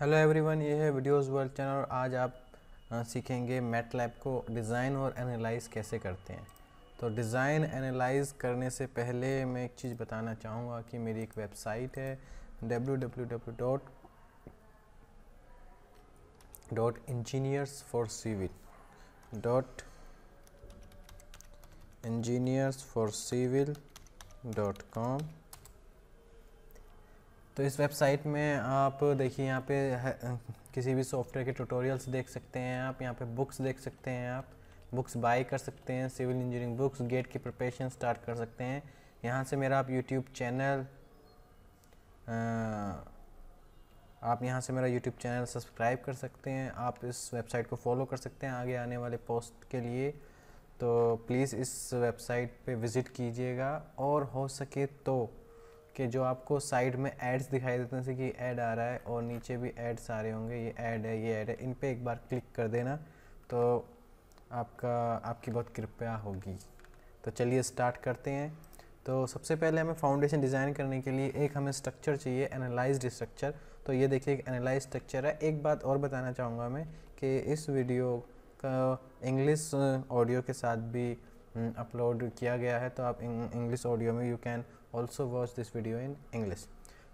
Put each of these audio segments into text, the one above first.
hello everyone ये है videos world channel और आज आप सीखेंगे मेट लैब को डिज़ाइन और एनालाइज कैसे करते हैं तो डिज़ाइन एनालाइज करने से पहले मैं एक चीज़ बताना चाहूँगा कि मेरी एक वेबसाइट है W W W dot dot engineers for civil dot engineers for civil dot com तो इस वेबसाइट में आप देखिए यहाँ पे किसी भी सॉफ्टवेयर के ट्यूटोरियल्स देख सकते हैं आप यहाँ पे बुक्स देख सकते हैं आप बुक्स बाय कर सकते हैं सिविल इंजीनियरिंग बुक्स गेट की प्रिपरेशन स्टार्ट कर सकते हैं यहाँ से मेरा आप यूट्यूब चैनल आप यहाँ से मेरा यूट्यूब चैनल सब्सक्राइब कर सकते हैं आप इस वेबसाइट को फॉलो कर सकते हैं आगे आने वाले पोस्ट के लिए तो प्लीज़ इस वेबसाइट पे विज़िट कीजिएगा और हो सके तो कि जो आपको साइड में एड्स दिखाई देते हैं जैसे कि ऐड आ रहा है और नीचे भी एड्स आ रहे होंगे ये ऐड है ये ऐड है इन पर एक बार क्लिक कर देना तो आपका आपकी बहुत कृपया होगी तो चलिए स्टार्ट करते हैं तो सबसे पहले हमें फाउंडेशन डिज़ाइन करने के लिए एक हमें स्ट्रक्चर चाहिए एनालाइज्ड स्ट्रक्चर तो ये देखिए एक एनालाइज स्ट्रक्चर है एक बात और बताना चाहूँगा मैं कि इस वीडियो का इंग्लिश ऑडियो uh, के साथ भी अपलोड हम्म, किया गया है तो आप इंग्लिश ऑडियो में you can also watch this video in English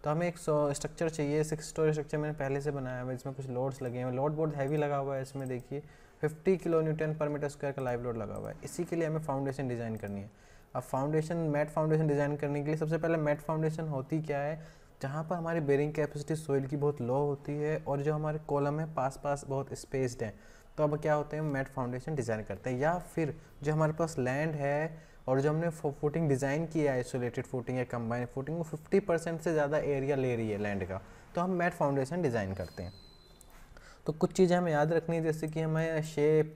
तो हमें एक स्ट्रक्चर चाहिए सिक्स स्टोरी स्ट्रक्चर मैंने पहले से बनाया हुआ है इसमें कुछ लोड्स लगे हैं लोड बहुत हैवी लगा हुआ है इसमें देखिए 50 kilo newton per metre square का लाइव लोड लगा हुआ है इसी के लिए हमें फाउंडेशन डिज़ाइन करनी है अब फाउंडेशन मैट फाउंडेशन डिज़ाइन करने के लिए सबसे पहले मैट फाउंडेशन होती क्या है जहाँ पर हमारी बेरिंग कैपेसिटी सोइल की बहुत लो होती है और जो हमारे कॉलम है पास पास बहुत स्पेस्ड है तो अब क्या होते हैं मैट फाउंडेशन डिज़ाइन करते हैं या फिर जो हमारे पास लैंड है और जो हमने फुटिंग डिज़ाइन किया है आइसोलेटेड फुटिंग या कम्बाइंड फुटिंग वो 50 परसेंट से ज़्यादा एरिया ले रही है लैंड का तो हम मैट फाउंडेशन डिज़ाइन करते हैं तो कुछ चीज़ें हमें याद रखनी है जैसे कि हमें शेप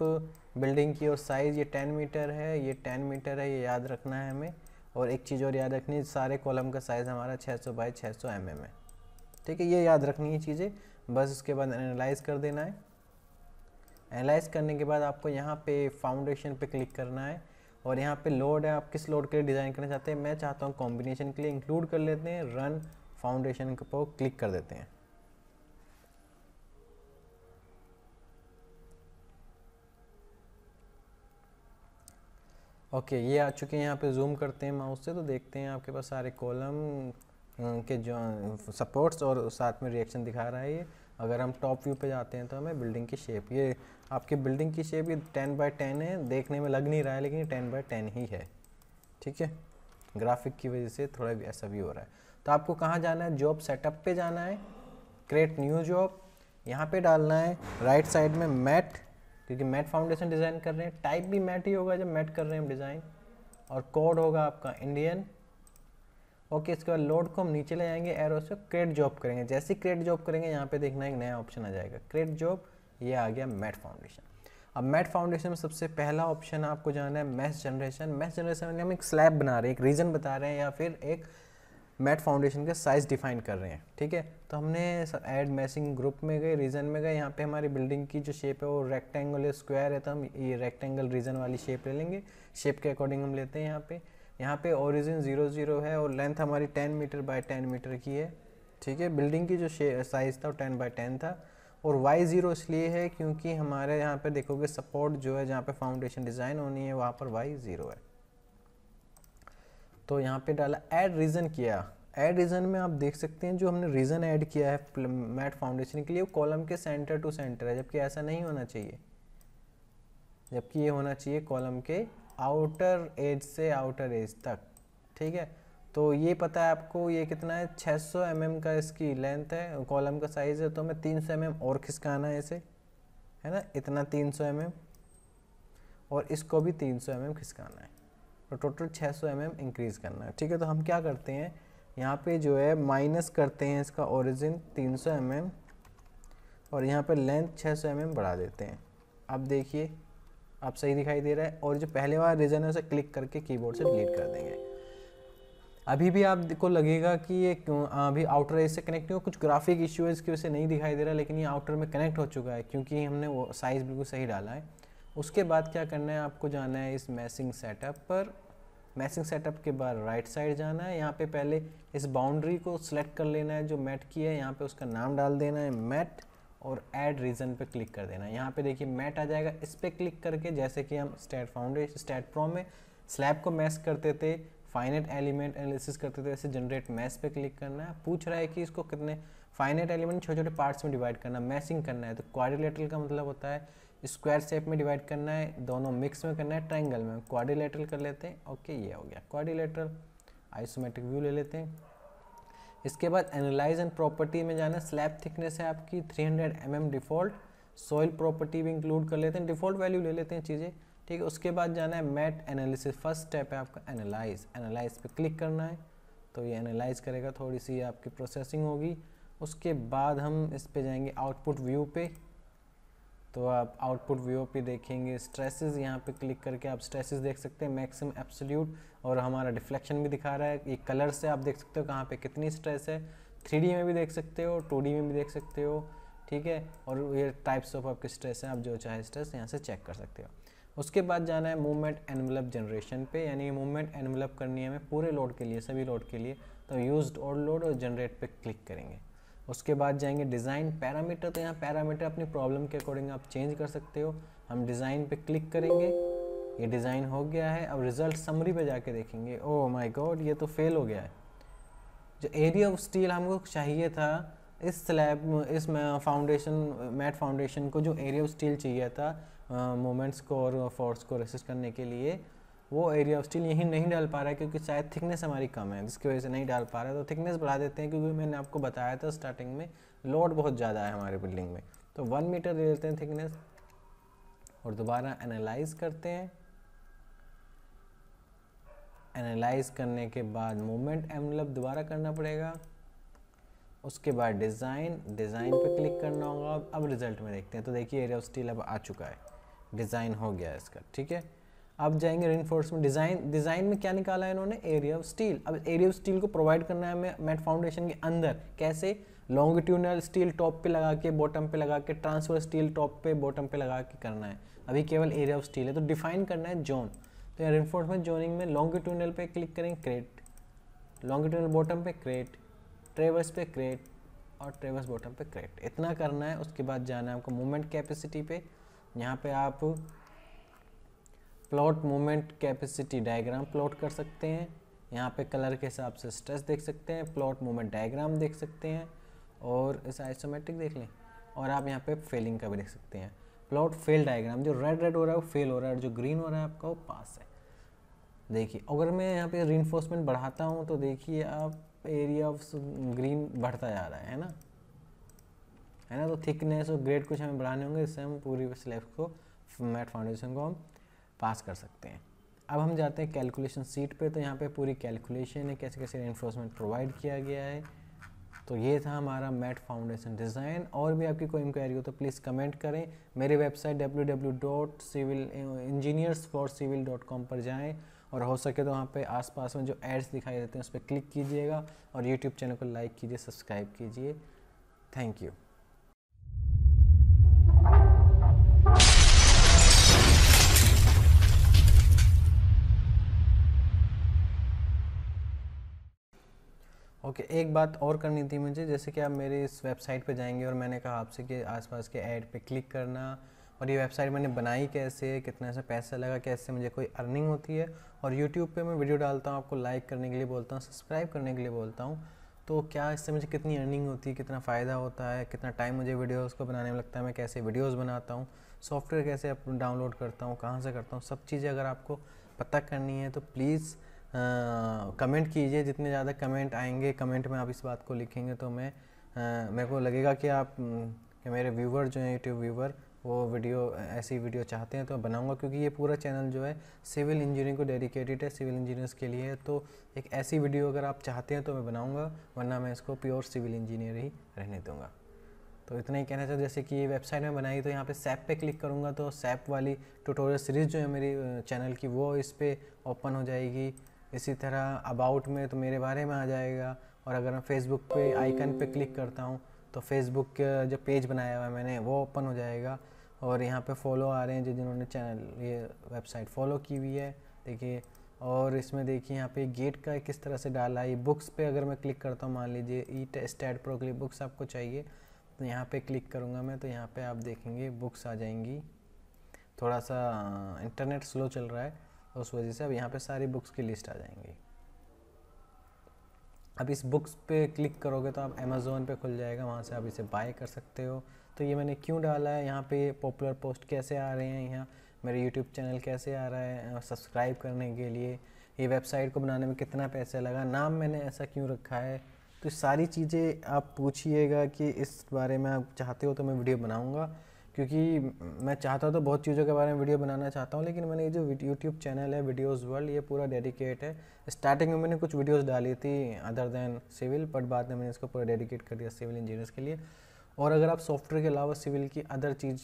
बिल्डिंग की और साइज़ ये टेन मीटर है ये टेन मीटर है ये याद रखना है हमें और एक चीज़ और याद रखनी है सारे कॉलम का साइज़ हमारा 600 सौ बाई छः सौ एम mm है ठीक है ये याद रखनी है चीज़ें बस उसके बाद एनालाइज कर देना है एनालाइज करने के बाद आपको यहाँ पे फाउंडेशन पे क्लिक करना है और यहाँ पे लोड है आप किस लोड के लिए डिज़ाइन करना चाहते हैं मैं चाहता हूँ कॉम्बिनेशन के लिए इंक्लूड कर लेते हैं रन फाउंडेशन पर क्लिक कर देते हैं ओके okay, ये आ चुके हैं यहाँ पे जूम करते हैं माउस से तो देखते हैं आपके पास सारे कॉलम के जो सपोर्ट्स और साथ में रिएक्शन दिखा रहा है ये अगर हम टॉप व्यू पे जाते हैं तो हमें बिल्डिंग की शेप ये आपकी बिल्डिंग की शेप ये टेन बाई टेन है देखने में लग नहीं रहा है लेकिन टेन बाई टेन ही है ठीक है ग्राफिक की वजह से थोड़ा भी ऐसा भी हो रहा है तो आपको कहाँ जाना है जॉब सेटअप पे जाना है क्रिएट न्यू जॉब यहाँ पे डालना है राइट right साइड में मैट क्योंकि मैट फाउंडेशन डिज़ाइन कर रहे हैं टाइप भी मैट ही होगा जब मैट कर रहे हैं हम डिज़ाइन और कोड होगा आपका इंडियन ओके इसके बाद लोड को हम नीचे ले आएंगे एरो से क्रेड जॉब करेंगे जैसे क्रेड जॉब करेंगे यहाँ पे देखना एक नया ऑप्शन आ जाएगा क्रेड जॉब ये आ गया मैट फाउंडेशन अब मैट फाउंडेशन में सबसे पहला ऑप्शन आपको जाना है मैथ जनरेशन मैथ जनरेशन में हम एक स्लैब बना रहे हैं एक रीजन बता रहे हैं या फिर एक मैट फाउंडेशन का साइज डिफाइन कर रहे हैं ठीक है तो हमने एड मैसिंग ग्रुप में गए रीजन में गए यहाँ पे हमारी बिल्डिंग की जो शेप है वो रेक्टेंगल या स्क्वायर है तो हम ये रेक्टेंगल रीजन वाली शेप ले लेंगे शेप के अकॉर्डिंग हम लेते हैं यहाँ पे यहाँ पे ओरिजिन ज़ीरो ज़ीरो है और लेंथ हमारी ten metre by ten metre की है ठीक है बिल्डिंग की जो साइज़ था वो टेन बाय टेन था और वाई ज़ीरो इसलिए है क्योंकि हमारे यहाँ पे देखोगे सपोर्ट जो है जहाँ पे फाउंडेशन डिज़ाइन होनी है वहाँ पर वाई ज़ीरो है तो यहाँ पे डाला ऐड रीज़न किया ऐड रीज़न में आप देख सकते हैं जो हमने रीज़न ऐड किया है मैट फाउंडेशन के लिए वो कॉलम के सेंटर टू सेंटर है जबकि ऐसा नहीं होना चाहिए जबकि ये होना चाहिए कॉलम के आउटर एज से आउटर एज तक ठीक है तो ये पता है आपको ये कितना है 600 सौ mm का इसकी लेंथ है कॉलम का साइज़ है तो हमें 300 सौ mm और खिसकाना है इसे है ना इतना 300 सौ mm और इसको भी 300 सौ mm खिसकाना है तो टोटल 600 सौ mm इंक्रीज़ करना है ठीक है तो हम क्या करते हैं यहाँ पे जो है माइनस करते हैं इसका ओरिजिन 300 सौ mm और यहाँ पर लेंथ 600 सौ mm बढ़ा देते हैं अब देखिए आप सही दिखाई दे रहा है और जो पहले वाला रीजन है उसे क्लिक करके कीबोर्ड से डिलीट कर देंगे अभी भी आपको लगेगा कि ये क्यों अभी आउटर इससे कनेक्ट नहीं हो कुछ ग्राफिक इश्यू है इसकी वजह से नहीं दिखाई दे रहा लेकिन ये आउटर में कनेक्ट हो चुका है क्योंकि हमने वो साइज़ बिल्कुल सही डाला है उसके बाद क्या करना है आपको जाना है इस मैसिंग सेटअप पर मैसिंग सेटअप के बाद राइट साइड जाना है यहाँ पे पहले इस बाउंड्री को सिलेक्ट कर लेना है जो मैट की है यहाँ पे उसका नाम डाल देना है मैट और ऐड रीज़न पे क्लिक कर देना यहाँ पे देखिए मैट आ जाएगा इस पर क्लिक करके जैसे कि हम स्टैट फाउंडेशन स्टैट प्रो में स्लैब को मैस करते थे फाइनेट एलिमेंट एनालिसिस करते थे ऐसे जनरेट मैस पे क्लिक करना है पूछ रहा है कि इसको कितने फाइनेट एलिमेंट छोटे छोटे पार्ट्स में डिवाइड करना मैसिंग करना है तो क्वारिलेटरल का मतलब होता है स्क्वायर शेप में डिवाइड करना है दोनों मिक्स में करना है ट्राइंगल में क्वारिलेटरल कर लेते हैं ओके ये हो गया क्वारिलेटरल आइसोमेट्रिक व्यू ले लेते हैं इसके बाद एनालाइज एंड प्रॉपर्टी में जाना स्लैब थिकनेस है आपकी 300 hundred mm default soil property भी इंक्लूड कर लेते हैं डिफ़ॉल्ट वैल्यू ले लेते हैं चीज़ें ठीक है उसके बाद जाना है मैट एनालिसिस फर्स्ट स्टेप है आपका एनालाइज एनालाइज पे क्लिक करना है तो ये एनालाइज करेगा थोड़ी सी आपकी प्रोसेसिंग होगी उसके बाद हम इस पर जाएंगे आउटपुट व्यू पे तो आप आउटपुट व्यू पे देखेंगे स्ट्रेसेस यहाँ पे क्लिक करके आप स्ट्रेसेस देख सकते हैं मैक्सिमम एब्सोल्यूट और हमारा डिफ्लेक्शन भी दिखा रहा है ये कलर से आप देख सकते हो कहाँ पे कितनी स्ट्रेस है थ्री में भी देख सकते हो टू में भी देख सकते हो ठीक है और ये टाइप्स ऑफ आपके स्ट्रेस हैं आप जो चाहे स्ट्रेस यहाँ से चेक कर सकते हो उसके बाद जाना है मूवमेंट एनवलप जनरेशन पे यानी मूवमेंट एनवलप करनी है हमें पूरे लोड के लिए सभी लोड के लिए तो यूज्ड और लोड और जनरेट पे क्लिक करेंगे उसके बाद जाएंगे डिज़ाइन पैरामीटर तो यहाँ पैरामीटर अपनी प्रॉब्लम के अकॉर्डिंग आप चेंज कर सकते हो हम डिज़ाइन पे क्लिक करेंगे ये डिज़ाइन हो गया है अब रिज़ल्ट समरी पे जाके देखेंगे ओ माय गॉड ये तो फेल हो गया है जो एरिया ऑफ स्टील हमको चाहिए था इस स्लैब इस फाउंडेशन मैट फाउंडेशन को जो एरिया ऑफ स्टील चाहिए था मोमेंट्स को और फोर्स को रेसिस्ट करने के लिए वो एरिया ऑफ स्टील यहीं नहीं डाल पा रहा है क्योंकि शायद थिकनेस हमारी कम है जिसकी वजह से नहीं डाल पा रहा है तो थिकनेस बढ़ा देते हैं क्योंकि मैंने आपको बताया था स्टार्टिंग में लोड बहुत ज़्यादा है हमारे बिल्डिंग में तो वन मीटर ले लेते हैं थिकनेस और दोबारा एनालाइज करते हैं एनालाइज करने के बाद मूवमेंट एमलब दोबारा करना पड़ेगा उसके बाद डिज़ाइन डिज़ाइन पर क्लिक करना होगा अब रिज़ल्ट में देखते हैं तो देखिए एरिया ऑफ स्टील अब आ चुका है डिज़ाइन हो गया इसका ठीक है आप जाएंगे रेनफोर्समेंट डिज़ाइन डिज़ाइन में क्या निकाला है इन्होंने एरिया ऑफ स्टील अब एरिया ऑफ स्टील को प्रोवाइड करना है हमें मेट फाउंडेशन के अंदर कैसे लॉन्गिट्यूनल स्टील टॉप पे लगा के बॉटम पे लगा के ट्रांसफर स्टील टॉप पे बॉटम पे लगा के करना है अभी केवल एरिया ऑफ स्टील है तो डिफाइन करना है जोन तो यहाँ रेनफोर्समेंट जोनिंग में लॉन्गिट्यूनल पे क्लिक करेंगे क्रेट लॉन्गिट्यूनल बॉटम पे क्रेट ट्रेवर्स पे क्रेट और ट्रेवर्स बॉटम पे क्रेट इतना करना है उसके बाद जाना है आपको मूवमेंट कैपेसिटी पे यहाँ पे आप plot moment capacity diagram plot कर सकते हैं यहाँ पे कलर के हिसाब से स्ट्रेस देख सकते हैं प्लॉट मोमेंट डायग्राम देख सकते हैं और इस आइसोमेट्रिक देख लें और आप यहाँ पे फेलिंग का भी देख सकते हैं प्लॉट फेल डायग्राम जो रेड रेड हो रहा है वो फेल हो रहा है और जो ग्रीन हो रहा है आपका वो पास है देखिए अगर मैं यहाँ पे रीनफोर्समेंट बढ़ाता हूँ तो देखिए आप एरिया ऑफ ग्रीन बढ़ता जा रहा है ना है ना तो थिकनेस और ग्रेड कुछ हमें बढ़ाने होंगे इससे हम पूरी स्लेब को मैट फाउंडेशन को हम पास कर सकते हैं अब हम जाते हैं कैलकुलेशन सीट पे तो यहाँ पे पूरी कैलकुलेशन है कैसे कैसे इन्फोर्समेंट प्रोवाइड किया गया है तो ये था हमारा मैट फाउंडेशन डिज़ाइन और भी आपकी कोई इंक्वायरी हो तो प्लीज़ कमेंट करें मेरे वेबसाइट डब्ल्यू पर जाएँ और हो सके तो वहाँ पे आसपास में जो एड्स दिखाई देते हैं उस पर क्लिक कीजिएगा और यूट्यूब चैनल को लाइक कीजिए सब्सक्राइब कीजिए थैंक यू ओके okay, एक बात और करनी थी मुझे जैसे कि आप मेरे इस वेबसाइट पे जाएंगे और मैंने कहा आपसे कि आसपास के ऐड पे क्लिक करना और ये वेबसाइट मैंने बनाई कैसे कितना से पैसा लगा कैसे मुझे कोई अर्निंग होती है और यूट्यूब पे मैं वीडियो डालता हूँ आपको लाइक करने के लिए बोलता हूँ सब्सक्राइब करने के लिए बोलता हूँ तो क्या इससे मुझे कितनी अर्निंग होती है कितना फ़ायदा होता है कितना टाइम मुझे वीडियोज़ को बनाने में लगता है मैं कैसे वीडियोज़ बनाता हूँ सॉफ्टवेयर कैसे डाउनलोड करता हूँ कहाँ से करता हूँ सब चीज़ें अगर आपको पता करनी है तो प्लीज़ कमेंट हाँ, कीजिए जितने ज़्यादा कमेंट आएंगे कमेंट में आप इस बात को लिखेंगे तो मैं आ, हाँ, मेरे को लगेगा कि आप कि मेरे व्यूवर जो हैं यूट्यूब व्यूवर वो वीडियो ऐसी वीडियो चाहते हैं तो बनाऊंगा क्योंकि ये पूरा चैनल जो है सिविल इंजीनियरिंग को डेडिकेटेड है सिविल इंजीनियर्स के लिए तो एक ऐसी वीडियो अगर आप चाहते हैं तो मैं बनाऊंगा वरना मैं इसको प्योर सिविल इंजीनियर ही रहने दूंगा तो इतना ही कहना चाहता जैसे कि वेबसाइट में बनाई तो यहाँ पे सैप पे क्लिक करूँगा तो सैप वाली ट्यूटोरियल सीरीज़ जो है मेरी चैनल की वो इस पर ओपन हो जाएगी इसी तरह अबाउट में तो मेरे बारे में आ जाएगा और अगर मैं फेसबुक पे आइकन पे क्लिक करता हूँ तो फेसबुक का जो पेज बनाया हुआ है मैंने वो ओपन हो जाएगा और यहाँ पे फॉलो आ रहे हैं जो जिन्होंने चैनल ये वेबसाइट फॉलो की हुई है देखिए और इसमें देखिए यहाँ पे गेट का किस तरह से डाला है बुक्स पे अगर मैं क्लिक करता हूँ मान लीजिए ई स्टैट प्रो के बुक्स आपको चाहिए तो यहाँ पे क्लिक करूँगा मैं तो यहाँ पे आप देखेंगे बुक्स आ जाएंगी थोड़ा सा इंटरनेट स्लो चल रहा है उस वजह से अब यहाँ पे सारी बुक्स की लिस्ट आ जाएंगी अब इस बुक्स पे क्लिक करोगे तो आप अमेज़ोन पे खुल जाएगा वहाँ से आप इसे बाय कर सकते हो तो ये मैंने क्यों डाला है यहाँ पे पॉपुलर पोस्ट कैसे आ रहे हैं यहाँ मेरे यूट्यूब चैनल कैसे आ रहा है सब्सक्राइब करने के लिए ये वेबसाइट को बनाने में कितना पैसा लगा नाम मैंने ऐसा क्यों रखा है तो सारी चीज़ें आप पूछिएगा कि इस बारे में आप चाहते हो तो मैं वीडियो बनाऊँगा क्योंकि मैं चाहता तो बहुत चीज़ों के बारे में वीडियो बनाना चाहता हूँ लेकिन मैंने ये जो यूट्यूब चैनल है वीडियोस वर्ल्ड ये पूरा डेडिकेट है स्टार्टिंग में मैंने कुछ वीडियोस डाली थी अदर देन सिविल बट बाद में मैंने इसको पूरा डेडिकेट कर दिया सिविल इंजीनियर्स के लिए और अगर आप सॉफ्टवेयर के अलावा सिविल की अदर चीज़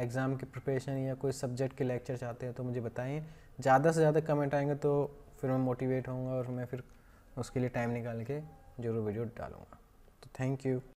एग्ज़ाम की प्रिपरेशन या कोई सब्जेक्ट के लेक्चर चाहते हैं तो मुझे बताएं ज़्यादा से ज़्यादा कमेंट आएंगे तो फिर मैं मोटिवेट होऊंगा और मैं फिर उसके लिए टाइम निकाल के ज़रूर वीडियो डालूँगा तो थैंक यू